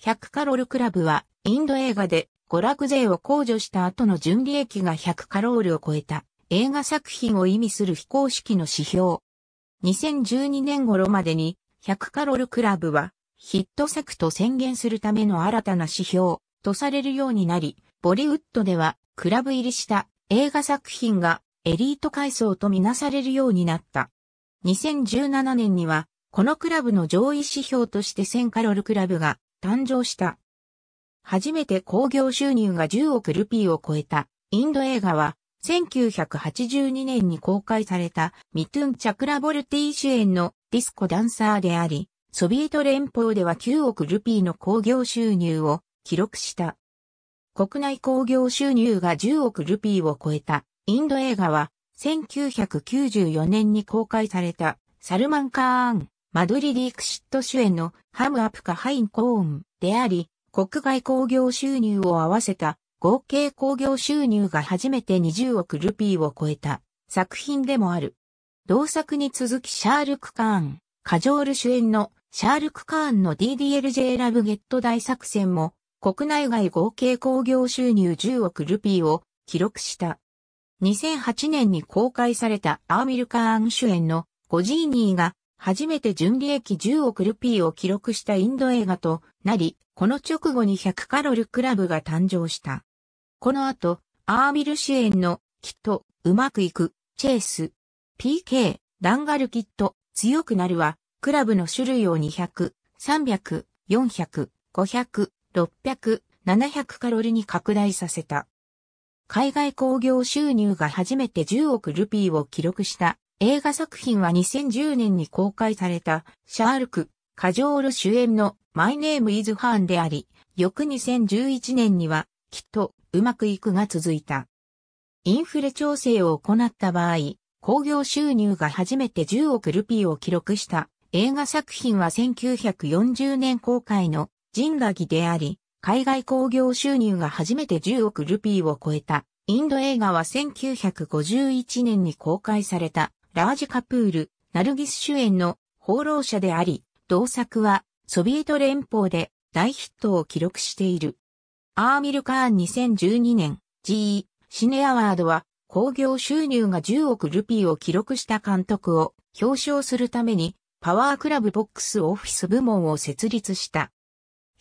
100カロルクラブは、インド映画で娯楽税を控除した後の純利益が100カロールを超えた映画作品を意味する非公式の指標。2012年頃までに100カロルクラブはヒット作と宣言するための新たな指標とされるようになり、ボリウッドではクラブ入りした映画作品がエリート階層とみなされるようになった。2017年にはこのクラブの上位指標として1000カロルクラブが誕生した。初めて興行収入が10億ルピーを超えたインド映画は、1982年に公開されたミトゥン・チャクラボルティ主演のディスコダンサーであり、ソビエト連邦では9億ルピーの興行収入を記録した。国内興行収入が10億ルピーを超えたインド映画は1994年に公開されたサルマン・カーン、マドリ・ディクシット主演のハムアプカハインコーンであり、国外興行収入を合わせた合計興行収入が初めて20億ルピーを超えた作品でもある。同作に続きシャールク・カーン、カジョール主演のシャールク・カーンの DDLJ ラブゲット大作戦も国内外合計興行収入10億ルピーを記録した。2008年に公開されたアーミル・カーン主演のゴジーニーが初めて純利益10億ルピーを記録したインド映画となり、この直後に100カロルクラブが誕生した。この後、アーミル支援の、きっと、うまくいく、チェイス、PK、ダンガルキット、強くなるは、クラブの種類を200、300、400、500、600、700カロルに拡大させた。海外興行収入が初めて10億ルピーを記録した映画作品は2010年に公開された、シャールク、カジョール主演のマイネームイズハーンであり、翌2011年には、きっと、うまくいくが続いた。インフレ調整を行った場合、興行収入が初めて10億ルピーを記録した映画作品は1940年公開のジンガギであり、海外興行収入が初めて10億ルピーを超えた。インド映画は1951年に公開されたラージ・カプール、ナルギス主演の放浪者であり、同作はソビエト連邦で大ヒットを記録している。アーミル・カーン2012年 GE シネアワードは興行収入が10億ルピーを記録した監督を表彰するためにパワークラブボックスオフィス部門を設立した。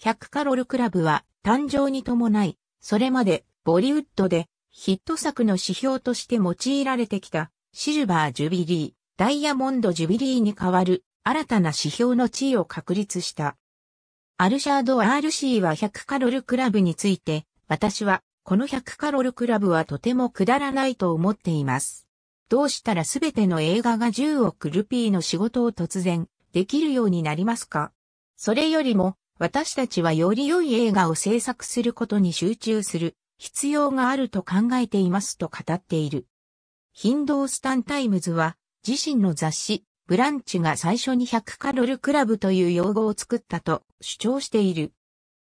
100カロルクラブは誕生に伴い、それまでボリウッドでヒット作の指標として用いられてきたシルバージュビリー、ダイヤモンドジュビリーに代わる新たな指標の地位を確立した。アルシャード RC は100カロルクラブについて、私はこの100カロルクラブはとてもくだらないと思っています。どうしたらすべての映画が10億ルピーの仕事を突然できるようになりますかそれよりも私たちはより良い映画を制作することに集中する必要があると考えていますと語っている。ヒンドースタンタイムズは、自身の雑誌、ブランチが最初に100カロルクラブという用語を作ったと主張している。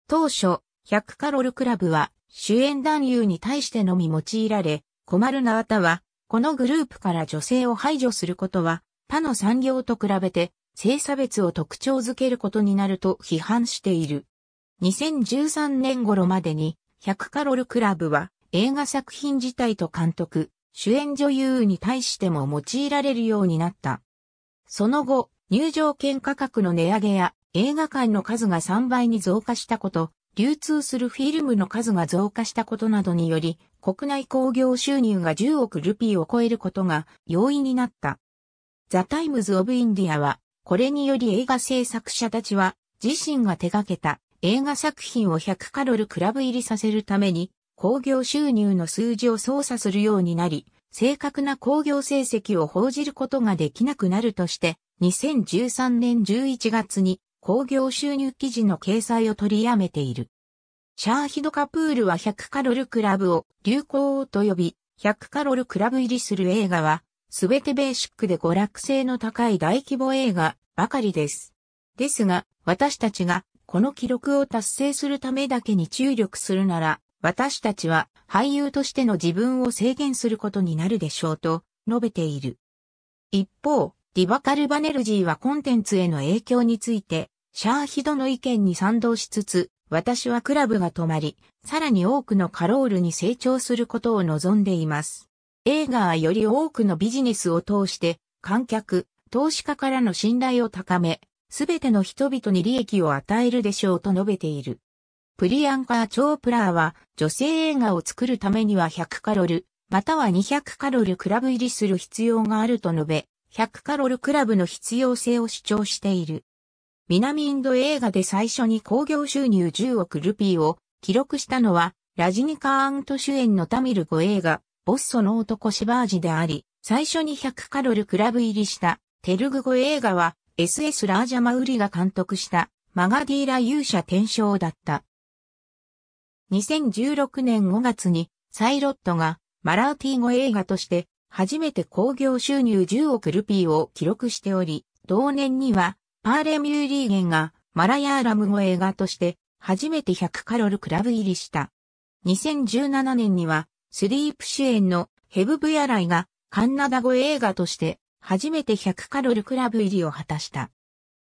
当初、100カロルクラブは、主演男優に対してのみ用いられ、困るなあたは、このグループから女性を排除することは、他の産業と比べて、性差別を特徴づけることになると批判している。2013年頃までに、100カロルクラブは映画作品自体と監督、主演女優に対しても用いられるようになった。その後、入場券価格の値上げや映画館の数が3倍に増加したこと、流通するフィルムの数が増加したことなどにより、国内興行収入が10億ルピーを超えることが容易になった。ザ・タイムズ・オブ・インディアは、これにより映画制作者たちは、自身が手掛けた映画作品を100カロルクラブ入りさせるために、工業収入の数字を操作するようになり、正確な工業成績を報じることができなくなるとして、2013年11月に工業収入記事の掲載を取りやめている。シャーヒドカプールは100カロルクラブを流行王と呼び、100カロルクラブ入りする映画は、すべてベーシックで娯楽性の高い大規模映画ばかりです。ですが、私たちがこの記録を達成するためだけに注力するなら、私たちは俳優としての自分を制限することになるでしょうと述べている。一方、ディバカルバネルジーはコンテンツへの影響について、シャーヒドの意見に賛同しつつ、私はクラブが止まり、さらに多くのカロールに成長することを望んでいます。映画はより多くのビジネスを通して、観客、投資家からの信頼を高め、すべての人々に利益を与えるでしょうと述べている。プリアンカー・チョープラーは、女性映画を作るためには100カロル、または200カロルクラブ入りする必要があると述べ、100カロルクラブの必要性を主張している。南インド映画で最初に興行収入10億ルピーを記録したのは、ラジニカーント主演のタミル語映画、ボッソの男シバージであり、最初に100カロルクラブ入りしたテルグ語映画は SS ラージャマウリが監督したマガディーラ勇者転生だった。2016年5月にサイロットがマラーティ語映画として初めて興行収入10億ルピーを記録しており、同年にはパーレミューリーゲンがマラヤーラム語映画として初めて100カロルクラブ入りした。2017年にはスリープ主演のヘブブヤライがカンナダ語映画として初めて100カロルクラブ入りを果たした。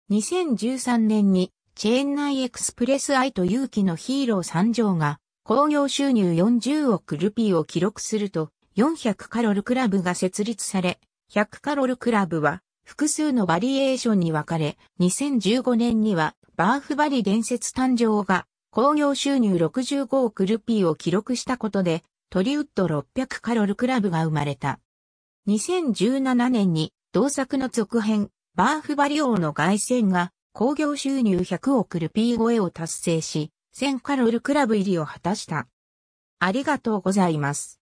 2013年にチェーン内エクスプレス愛と勇気のヒーロー参上が、興行収入40億ルピーを記録すると、400カロルクラブが設立され、100カロルクラブは、複数のバリエーションに分かれ、2015年には、バーフバリ伝説誕生が、興行収入65億ルピーを記録したことで、トリウッド600カロルクラブが生まれた。2017年に、同作の続編、バーフバリ王の凱旋が、興行収入100億ルピー超えを達成し、1000カロルクラブ入りを果たした。ありがとうございます。